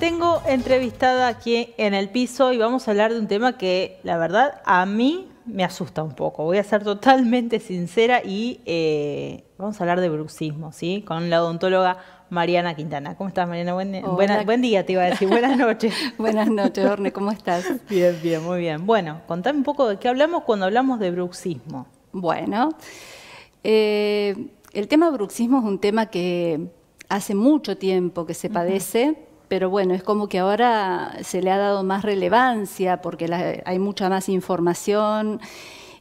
Tengo entrevistada aquí en el piso y vamos a hablar de un tema que, la verdad, a mí me asusta un poco. Voy a ser totalmente sincera y eh, vamos a hablar de bruxismo, ¿sí? Con la odontóloga Mariana Quintana. ¿Cómo estás, Mariana? Buen, día, te iba a decir. Buenas noches. buenas noches, Orne. ¿Cómo estás? Bien, bien, muy bien. Bueno, contame un poco de qué hablamos cuando hablamos de bruxismo. Bueno, eh, el tema bruxismo es un tema que hace mucho tiempo que se padece pero bueno, es como que ahora se le ha dado más relevancia porque hay mucha más información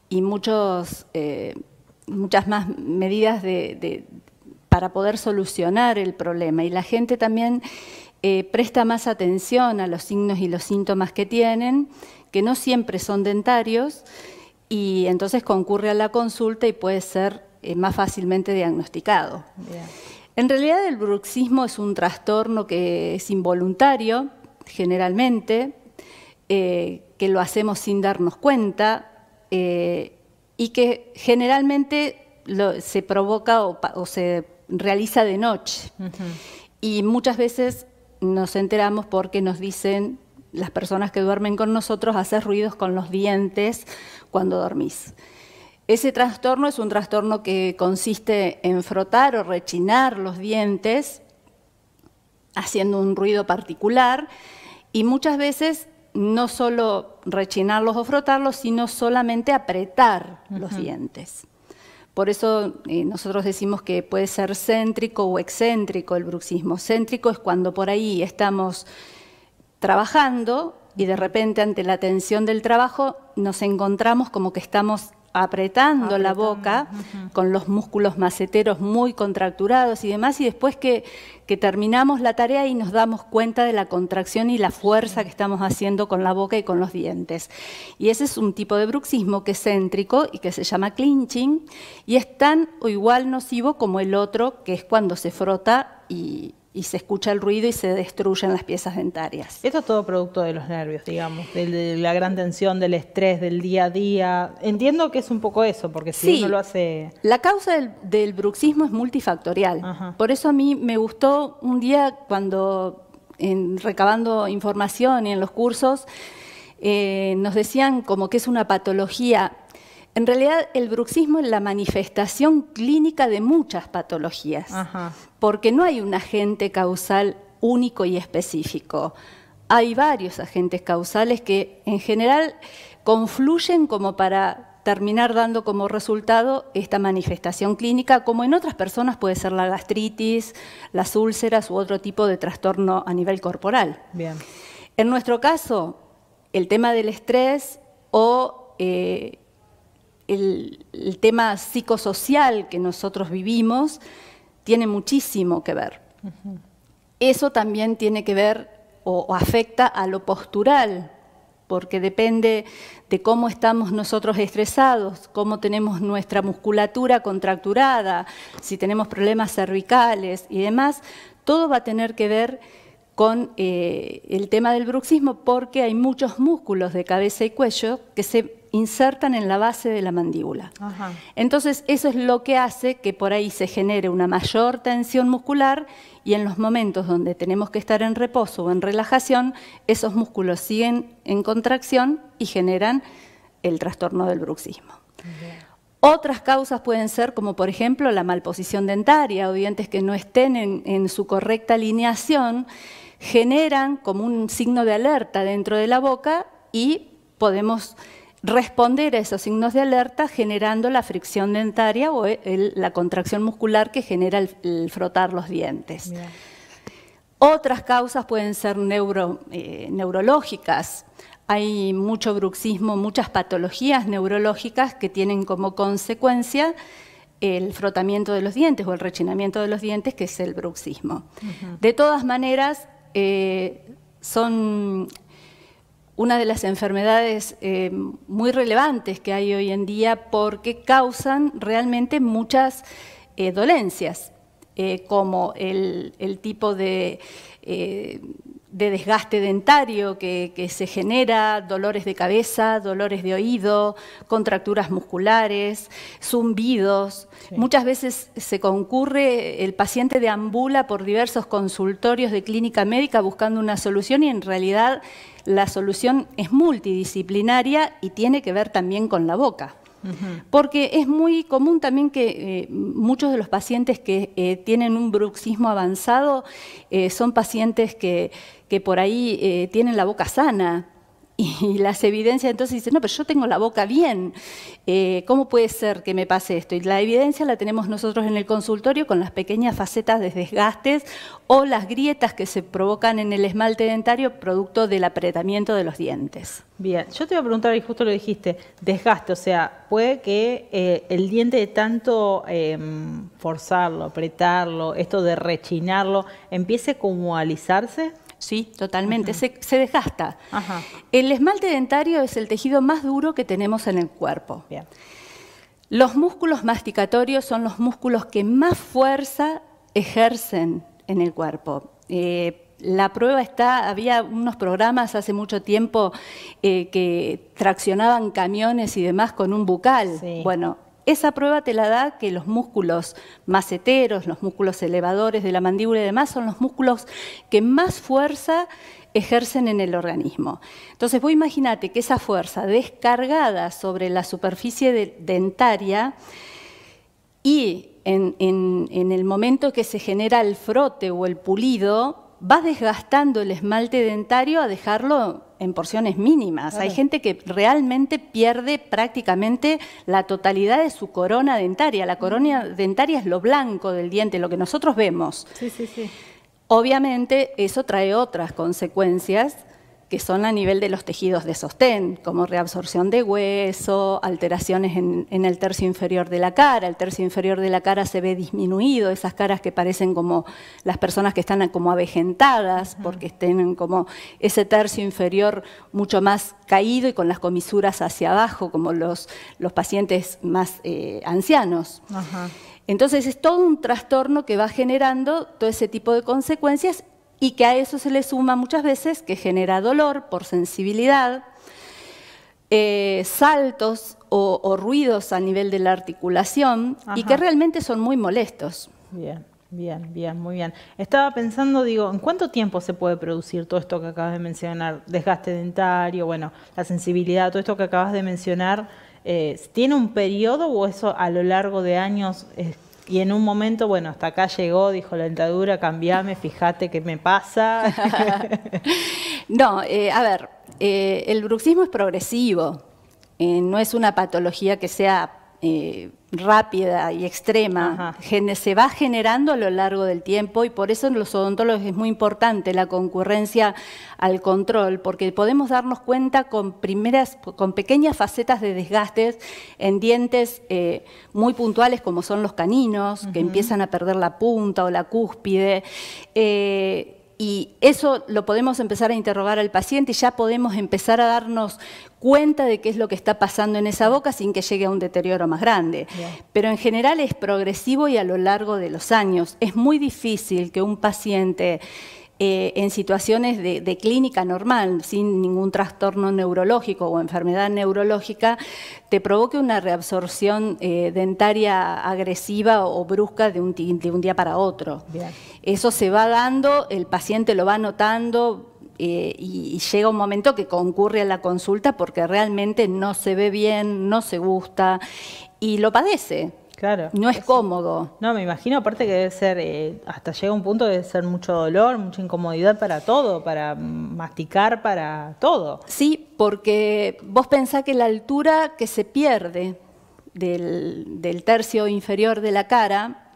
y muchos, eh, muchas más medidas de, para poder solucionar el problema. Y la gente también eh, presta más atención a los signos y los síntomas que tienen, que no siempre son dentarios, y entonces concurre a la consulta y puede ser eh, más fácilmente diagnosticado. En realidad el bruxismo es un trastorno que es involuntario, generalmente, eh, que lo hacemos sin darnos cuenta eh, y que generalmente se provoca o, se realiza de noche. Y muchas veces nos enteramos porque nos dicen las personas que duermen con nosotros, hacer ruidos con los dientes cuando dormís. Ese trastorno es un trastorno que consiste en frotar o rechinar los dientes haciendo un ruido particular y muchas veces no solo rechinarlos o frotarlos, sino solamente apretar los dientes. Por eso eh, nosotros decimos que puede ser céntrico o excéntrico el bruxismo. Céntrico es cuando por ahí estamos trabajando y de repente ante la tensión del trabajo nos encontramos como que estamos apretando la boca, con los músculos maceteros muy contracturados y demás, y después que, que terminamos la tarea y nos damos cuenta de la contracción y la fuerza que estamos haciendo con la boca y con los dientes. Y ese es un tipo de bruxismo que es céntrico y que se llama clinching, y es tan o igual nocivo como el otro, que es cuando se frota y, y se escucha el ruido y se destruyen las piezas dentarias. Esto es todo producto de los nervios, digamos, de, la gran tensión, del estrés, del día a día. Entiendo que es un poco eso, porque si uno lo hace... La causa del, bruxismo es multifactorial. Por eso a mí me gustó un día cuando, recabando información y en los cursos, eh, nos decían como que es una patología en realidad, el bruxismo es la manifestación clínica de muchas patologías, porque no hay un agente causal único y específico. Hay varios agentes causales que en general confluyen como para terminar dando como resultado esta manifestación clínica, como en otras personas puede ser la gastritis, las úlceras u otro tipo de trastorno a nivel corporal. En nuestro caso, el tema del estrés o eh, el, tema psicosocial que nosotros vivimos tiene muchísimo que ver. Eso también tiene que ver o, afecta a lo postural, porque depende de cómo estamos nosotros estresados, cómo tenemos nuestra musculatura contracturada, si tenemos problemas cervicales y demás, todo va a tener que ver con eh, el tema del bruxismo porque hay muchos músculos de cabeza y cuello que se insertan en la base de la mandíbula. Entonces, eso es lo que hace que por ahí se genere una mayor tensión muscular y en los momentos donde tenemos que estar en reposo o en relajación, esos músculos siguen en contracción y generan el trastorno del bruxismo. Otras causas pueden ser como por ejemplo la malposición dentaria o dientes que no estén en su correcta alineación, generan como un signo de alerta dentro de la boca y podemos responder a esos signos de alerta generando la fricción dentaria o la contracción muscular que genera el, frotar los dientes. Otras causas pueden ser eh, neurológicas. Hay mucho bruxismo, muchas patologías neurológicas que tienen como consecuencia el frotamiento de los dientes o el rechinamiento de los dientes, que es el bruxismo. De todas maneras, eh, son una de las enfermedades eh, muy relevantes que hay hoy en día porque causan realmente muchas eh, dolencias, eh, como el, tipo de de desgaste dentario que, se genera, dolores de cabeza, dolores de oído, contracturas musculares, zumbidos. Muchas veces se concurre, el paciente deambula por diversos consultorios de clínica médica buscando una solución y en realidad la solución es multidisciplinaria y tiene que ver también con la boca. Porque es muy común también que eh, muchos de los pacientes que eh, tienen un bruxismo avanzado eh, son pacientes que por ahí tienen la boca sana, y las evidencias entonces dicen, no, pero yo tengo la boca bien, eh, ¿cómo puede ser que me pase esto? Y la evidencia la tenemos nosotros en el consultorio con las pequeñas facetas de desgastes o las grietas que se provocan en el esmalte dentario producto del apretamiento de los dientes. Bien, yo te iba a preguntar, y justo lo dijiste, desgaste, o sea, puede que eh, el diente de tanto em, forzarlo, apretarlo, esto de rechinarlo, empiece como a alisarse. Sí, totalmente. se, desgasta. El esmalte dentario es el tejido más duro que tenemos en el cuerpo. Los músculos masticatorios son los músculos que más fuerza ejercen en el cuerpo. Eh, la prueba está, había unos programas hace mucho tiempo eh, que traccionaban camiones y demás con un bucal. Bueno, esa prueba te la da que los músculos maceteros, los músculos elevadores de la mandíbula y demás, son los músculos que más fuerza ejercen en el organismo. Entonces, vos imagínate que esa fuerza descargada sobre la superficie dentaria y en el momento que se genera el frote o el pulido, vas desgastando el esmalte dentario a dejarlo en porciones mínimas. Hay gente que realmente pierde prácticamente la totalidad de su corona dentaria. La corona mm. dentaria es lo blanco del diente, lo que nosotros vemos. Obviamente eso trae otras consecuencias que son a nivel de los tejidos de sostén, como reabsorción de hueso, alteraciones en, el tercio inferior de la cara. El tercio inferior de la cara se ve disminuido, esas caras que parecen como las personas que están como avejentadas, porque tienen como ese tercio inferior mucho más caído y con las comisuras hacia abajo, como los, los pacientes más eh, ancianos. Entonces es todo un trastorno que va generando todo ese tipo de consecuencias y que a eso se le suma muchas veces que genera dolor por sensibilidad, eh, saltos o, ruidos a nivel de la articulación y que realmente son muy molestos. Bien, bien, bien, muy bien. Estaba pensando, digo, ¿en cuánto tiempo se puede producir todo esto que acabas de mencionar? Desgaste dentario, bueno, la sensibilidad, todo esto que acabas de mencionar. Eh, ¿Tiene un periodo o eso a lo largo de años y en un momento, bueno, hasta acá llegó, dijo la dentadura, cambiame, fíjate qué me pasa. no, eh, a ver, eh, el bruxismo es progresivo, eh, no es una patología que sea rápida y extrema se va generando a lo largo del tiempo y por eso en los odontólogos es muy importante la concurrencia al control porque podemos darnos cuenta con primeras con pequeñas facetas de desgastes en dientes eh, muy puntuales como son los caninos que empiezan a perder la punta o la cúspide eh, y eso lo podemos empezar a interrogar al paciente y ya podemos empezar a darnos cuenta de qué es lo que está pasando en esa boca sin que llegue a un deterioro más grande. Pero en general es progresivo y a lo largo de los años. Es muy difícil que un paciente eh, en situaciones de, clínica normal, sin ningún trastorno neurológico o enfermedad neurológica, te provoque una reabsorción eh, dentaria agresiva o brusca de un, día para otro. Eso se va dando, el paciente lo va notando, eh, y, llega un momento que concurre a la consulta porque realmente no se ve bien, no se gusta y lo padece. No es cómodo. No, me imagino, aparte que debe ser, eh, hasta llega un punto, debe ser mucho dolor, mucha incomodidad para todo, para masticar, para todo. Sí, porque vos pensás que la altura que se pierde del, tercio inferior de la cara,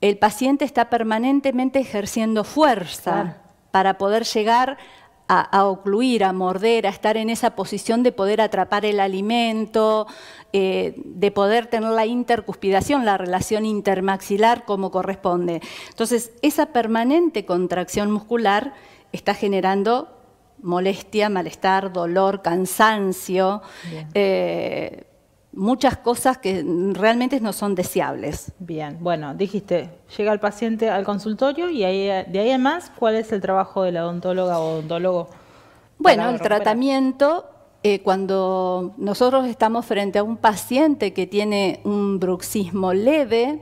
el paciente está permanentemente ejerciendo fuerza para poder llegar a, ocluir, a morder, a estar en esa posición de poder atrapar el alimento, eh, de poder tener la intercuspidación, la relación intermaxilar como corresponde. Entonces, esa permanente contracción muscular está generando molestia, malestar, dolor, cansancio. Eh, muchas cosas que realmente no son deseables. Bien, bueno, dijiste, llega el paciente al consultorio y de ahí además más, ¿cuál es el trabajo de la odontóloga o odontólogo? Bueno, el tratamiento, eh, cuando nosotros estamos frente a un paciente que tiene un bruxismo leve,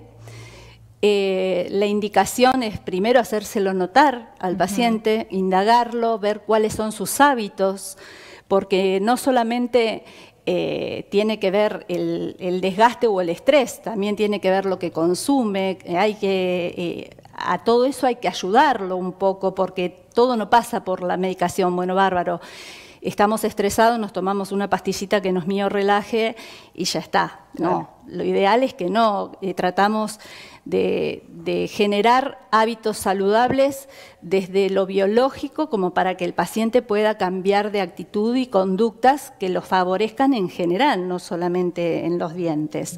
eh, la indicación es primero hacérselo notar al paciente, indagarlo, ver cuáles son sus hábitos, porque no solamente eh, tiene que ver el, desgaste o el estrés, también tiene que ver lo que consume, hay que, eh, a todo eso hay que ayudarlo un poco porque todo no pasa por la medicación, bueno, bárbaro estamos estresados, nos tomamos una pastillita que nos mío relaje y ya está. No, lo ideal es que no. Eh, tratamos de, generar hábitos saludables desde lo biológico como para que el paciente pueda cambiar de actitud y conductas que lo favorezcan en general, no solamente en los dientes.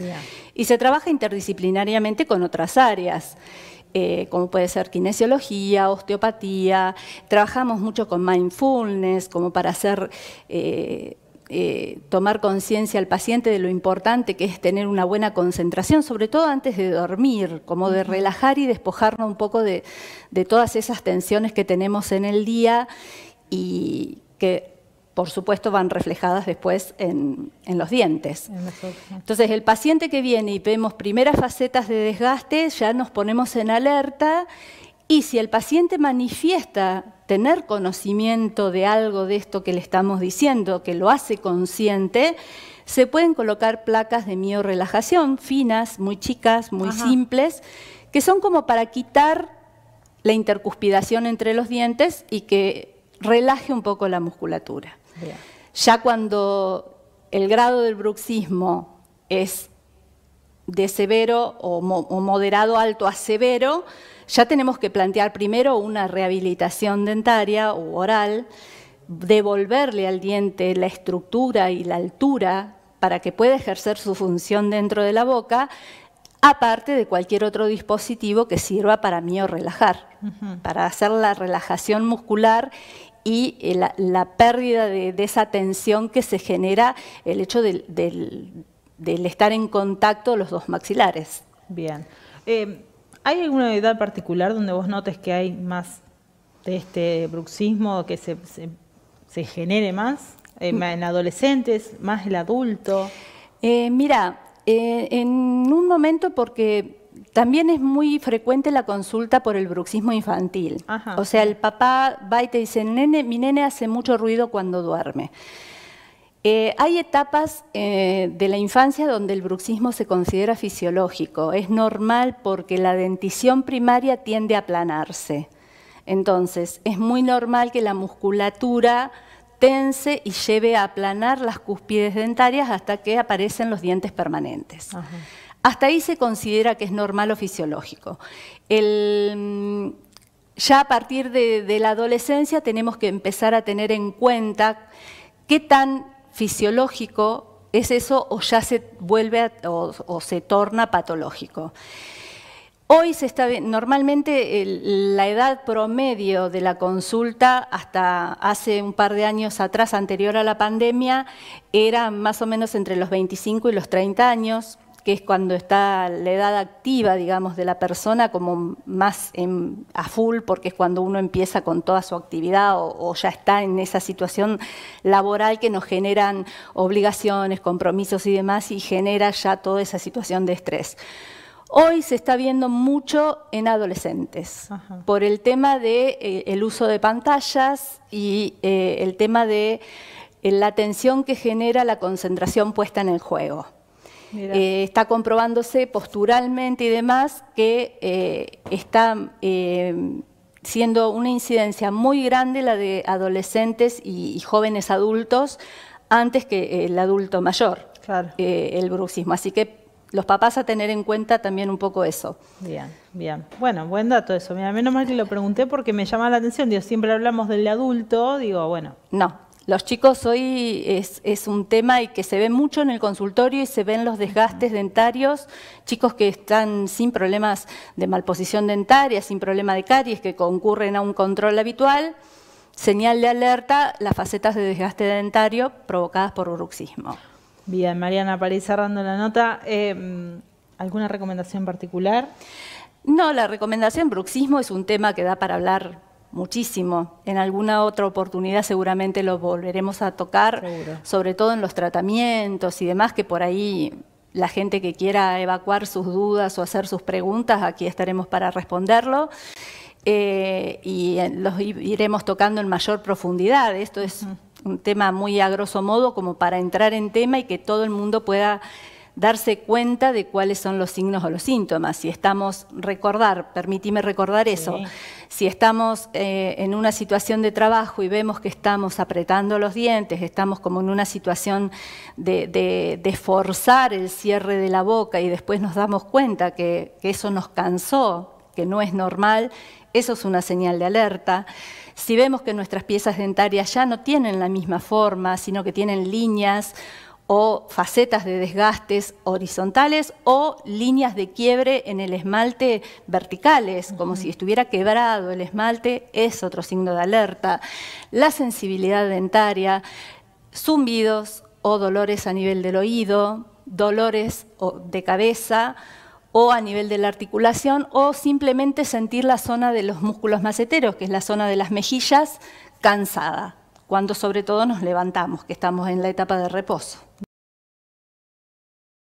Y se trabaja interdisciplinariamente con otras áreas. Eh, como puede ser kinesiología, osteopatía, trabajamos mucho con mindfulness, como para hacer... Eh, eh, tomar conciencia al paciente de lo importante que es tener una buena concentración, sobre todo antes de dormir, como de relajar y despojarnos un poco de, de todas esas tensiones que tenemos en el día y que por supuesto, van reflejadas después en, los dientes. Entonces, el paciente que viene y vemos primeras facetas de desgaste, ya nos ponemos en alerta y si el paciente manifiesta tener conocimiento de algo de esto que le estamos diciendo, que lo hace consciente, se pueden colocar placas de relajación finas, muy chicas, muy simples, que son como para quitar la intercuspidación entre los dientes y que relaje un poco la musculatura. Ya cuando el grado del bruxismo es de severo o, moderado alto a severo, ya tenemos que plantear primero una rehabilitación dentaria o oral, devolverle al diente la estructura y la altura para que pueda ejercer su función dentro de la boca, aparte de cualquier otro dispositivo que sirva para mío relajar, para hacer la relajación muscular y eh, la, pérdida de, esa tensión que se genera el hecho del, estar en contacto los dos maxilares. Bien. Eh, ¿Hay alguna edad particular donde vos notes que hay más de este bruxismo, que se, genere más? Eh, mm. ¿En adolescentes, más el adulto? mira, en un momento porque también es muy frecuente la consulta por el bruxismo infantil. O sea, el papá va y te dice, nene, mi nene hace mucho ruido cuando duerme. Eh, hay etapas eh, de la infancia donde el bruxismo se considera fisiológico. Es normal porque la dentición primaria tiende a aplanarse. Entonces, es muy normal que la musculatura tense y lleve a aplanar las cúspides dentarias hasta que aparecen los dientes permanentes. Hasta ahí se considera que es normal o fisiológico. ya a partir de, la adolescencia tenemos que empezar a tener en cuenta qué tan fisiológico es eso o ya se vuelve o, se torna patológico. Hoy se está normalmente la edad promedio de la consulta hasta hace un par de años atrás, anterior a la pandemia, era más o menos entre los 25 y los 30 años que es cuando está la edad activa, digamos, de la persona como más a full, porque es cuando uno empieza con toda su actividad o, ya está en esa situación laboral que nos generan obligaciones, compromisos y demás, y genera ya toda esa situación de estrés. Hoy se está viendo mucho en adolescentes por el tema del de, eh, el uso de pantallas y eh, el tema de eh, la tensión que genera la concentración puesta en el juego. Eh, está comprobándose posturalmente y demás que eh, está eh, siendo una incidencia muy grande la de adolescentes y, jóvenes adultos antes que el adulto mayor, el bruxismo. Así que los papás a tener en cuenta también un poco eso. Bien, bien. Bueno, buen dato eso. Mira, menos mal que lo pregunté porque me llama la atención. Digo, siempre hablamos del adulto, digo, bueno. No, los chicos hoy es, un tema y que se ve mucho en el consultorio y se ven los desgastes dentarios, chicos que están sin problemas de malposición dentaria, sin problema de caries, que concurren a un control habitual. Señal de alerta, las facetas de desgaste dentario provocadas por bruxismo. Bien, Mariana, para ir cerrando la nota, em, ¿alguna recomendación particular? No, la recomendación bruxismo es un tema que da para hablar muchísimo. En alguna otra oportunidad seguramente lo volveremos a tocar, sobre todo en los tratamientos y demás, que por ahí la gente que quiera evacuar sus dudas o hacer sus preguntas, aquí estaremos para responderlo. Eh, y los iremos tocando en mayor profundidad. Esto es un tema muy a grosso modo como para entrar en tema y que todo el mundo pueda darse cuenta de cuáles son los signos o los síntomas. Si estamos, recordar, permíteme recordar eso, si estamos eh, en una situación de trabajo y vemos que estamos apretando los dientes, estamos como en una situación de, forzar el cierre de la boca y después nos damos cuenta que eso nos cansó, que no es normal, eso es una señal de alerta. Si vemos que nuestras piezas dentarias ya no tienen la misma forma, sino que tienen líneas o facetas de desgastes horizontales o líneas de quiebre en el esmalte verticales, como si estuviera quebrado el esmalte, es otro signo de alerta. La sensibilidad dentaria, zumbidos o dolores a nivel del oído, dolores de cabeza o a nivel de la articulación o simplemente sentir la zona de los músculos maceteros, que es la zona de las mejillas, cansada cuando sobre todo nos levantamos, que estamos en la etapa de reposo.